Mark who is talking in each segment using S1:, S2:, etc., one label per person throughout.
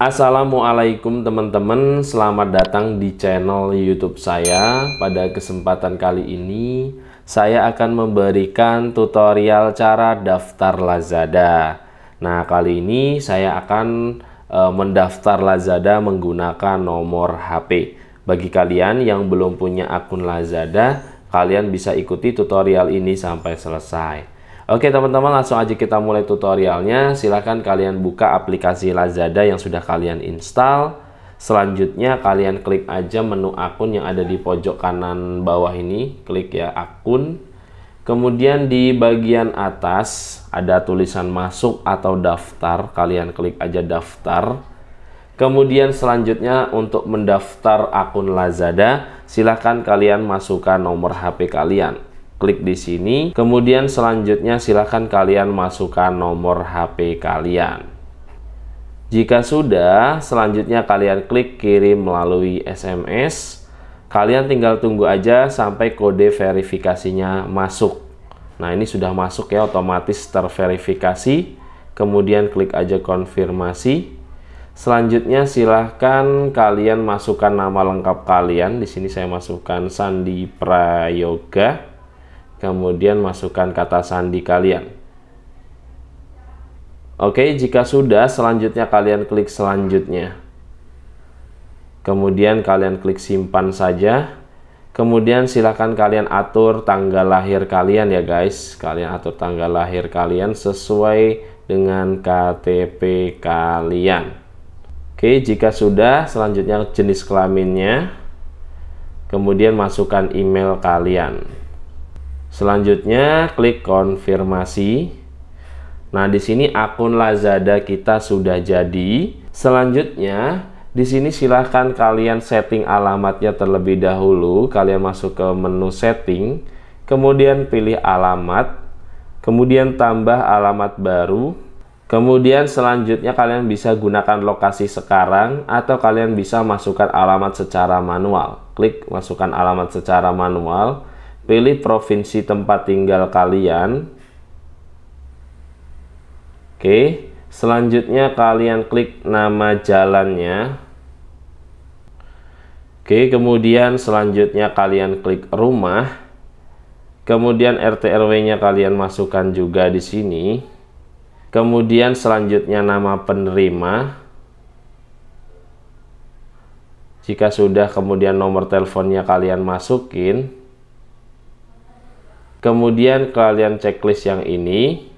S1: Assalamualaikum teman-teman, selamat datang di channel YouTube saya. Pada kesempatan kali ini, saya akan memberikan tutorial cara daftar Lazada. Nah, kali ini saya akan e, mendaftar Lazada menggunakan nomor HP. Bagi kalian yang belum punya akun Lazada, kalian bisa ikuti tutorial ini sampai selesai. Oke teman-teman langsung aja kita mulai tutorialnya. Silahkan kalian buka aplikasi Lazada yang sudah kalian install. Selanjutnya kalian klik aja menu akun yang ada di pojok kanan bawah ini. Klik ya akun. Kemudian di bagian atas ada tulisan masuk atau daftar. Kalian klik aja daftar. Kemudian selanjutnya untuk mendaftar akun Lazada, silahkan kalian masukkan nomor HP kalian klik di sini. Kemudian selanjutnya silahkan kalian masukkan nomor HP kalian. Jika sudah, selanjutnya kalian klik kirim melalui SMS. Kalian tinggal tunggu aja sampai kode verifikasinya masuk. Nah, ini sudah masuk ya, otomatis terverifikasi. Kemudian klik aja konfirmasi. Selanjutnya silahkan kalian masukkan nama lengkap kalian. Di sini saya masukkan Sandi Prayoga kemudian masukkan kata sandi kalian. Oke, jika sudah, selanjutnya kalian klik selanjutnya. Kemudian kalian klik simpan saja. Kemudian silakan kalian atur tanggal lahir kalian ya guys. Kalian atur tanggal lahir kalian sesuai dengan KTP kalian. Oke, jika sudah, selanjutnya jenis kelaminnya. Kemudian masukkan email kalian. Selanjutnya klik konfirmasi. Nah, di sini akun Lazada kita sudah jadi. Selanjutnya, di sini silahkan kalian setting alamatnya terlebih dahulu. Kalian masuk ke menu setting, kemudian pilih alamat, kemudian tambah alamat baru. Kemudian selanjutnya kalian bisa gunakan lokasi sekarang atau kalian bisa masukkan alamat secara manual. Klik masukkan alamat secara manual. Pilih provinsi tempat tinggal kalian. Oke, selanjutnya kalian klik nama jalannya. Oke, kemudian selanjutnya kalian klik rumah. Kemudian RT RW-nya kalian masukkan juga di sini. Kemudian selanjutnya nama penerima. Jika sudah kemudian nomor teleponnya kalian masukin. Kemudian kalian checklist yang ini.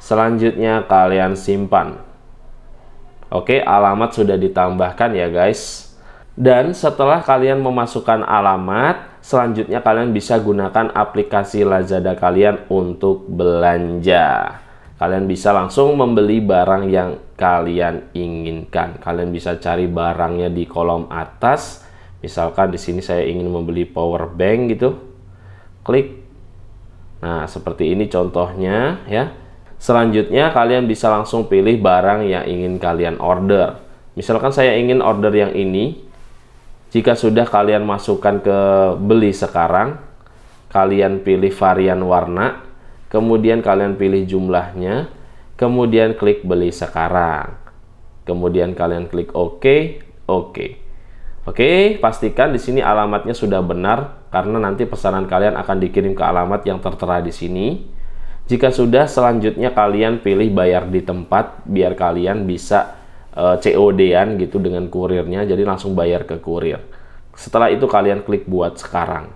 S1: Selanjutnya kalian simpan. Oke, alamat sudah ditambahkan ya guys. Dan setelah kalian memasukkan alamat, selanjutnya kalian bisa gunakan aplikasi Lazada kalian untuk belanja. Kalian bisa langsung membeli barang yang kalian inginkan. Kalian bisa cari barangnya di kolom atas. Misalkan di sini saya ingin membeli power bank gitu. Klik Nah, seperti ini contohnya ya. Selanjutnya kalian bisa langsung pilih barang yang ingin kalian order. Misalkan saya ingin order yang ini. Jika sudah kalian masukkan ke beli sekarang, kalian pilih varian warna, kemudian kalian pilih jumlahnya, kemudian klik beli sekarang. Kemudian kalian klik OK, OK. Oke, pastikan di sini alamatnya sudah benar karena nanti pesanan kalian akan dikirim ke alamat yang tertera di sini. Jika sudah, selanjutnya kalian pilih bayar di tempat biar kalian bisa e, eh, COD-an gitu dengan kurirnya, jadi langsung bayar ke kurir. Setelah itu kalian klik buat sekarang.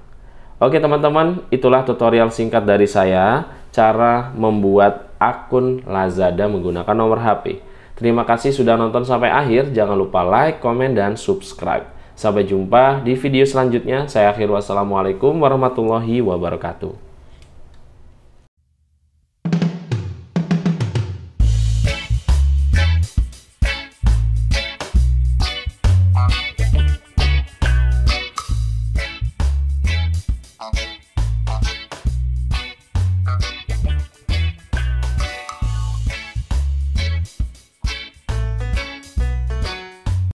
S1: Oke teman-teman, itulah tutorial singkat dari saya cara membuat akun Lazada menggunakan nomor HP. Terima kasih sudah nonton sampai akhir. Jangan lupa like, komen, dan subscribe. Sampai jumpa di video selanjutnya. Saya akhir wassalamualaikum warahmatullahi wabarakatuh.